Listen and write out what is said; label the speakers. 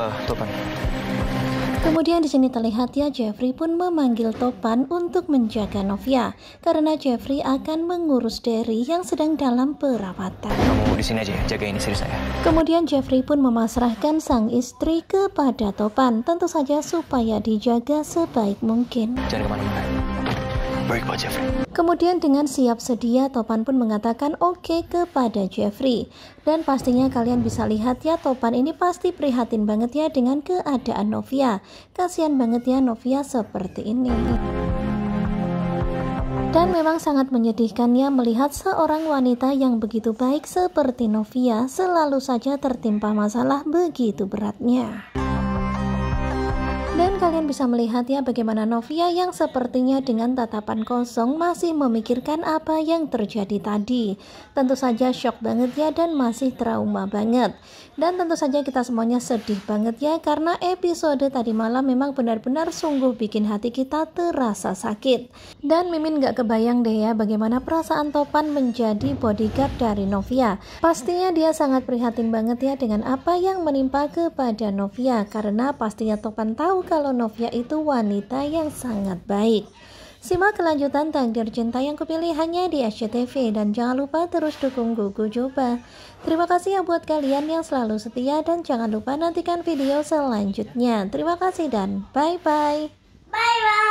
Speaker 1: uh, Topan. Kemudian di sini terlihat ya Jeffrey pun memanggil Topan untuk menjaga Novia karena Jeffrey akan mengurus Derry yang sedang dalam perawatan.
Speaker 2: Kamu di sini aja ya, jagain istri saya.
Speaker 1: Kemudian Jeffrey pun memasrahkan sang istri kepada Topan tentu saja supaya dijaga sebaik mungkin.
Speaker 2: Jangan kemana-mana baik Pak Jeffrey.
Speaker 1: Kemudian dengan siap sedia, Topan pun mengatakan oke okay kepada Jeffrey. Dan pastinya kalian bisa lihat ya, Topan ini pasti prihatin banget ya dengan keadaan Novia. Kasihan banget ya Novia seperti ini. Dan memang sangat menyedihkannya melihat seorang wanita yang begitu baik seperti Novia selalu saja tertimpa masalah begitu beratnya. Dan kalian bisa melihat ya bagaimana Novia yang sepertinya dengan tatapan kosong masih memikirkan apa yang terjadi tadi. Tentu saja shock banget ya dan masih trauma banget. Dan tentu saja kita semuanya sedih banget ya karena episode tadi malam memang benar-benar sungguh bikin hati kita terasa sakit. Dan Mimin gak kebayang deh ya bagaimana perasaan Topan menjadi bodyguard dari Novia. Pastinya dia sangat prihatin banget ya dengan apa yang menimpa kepada Novia karena pastinya Topan tahu kalau Novia itu wanita yang sangat baik. Simak kelanjutan takdir cinta yang kupilih hanya di SCTV dan jangan lupa terus dukung Gugu Joba. Terima kasih ya buat kalian yang selalu setia dan jangan lupa nantikan video selanjutnya. Terima kasih dan bye-bye. Bye-bye.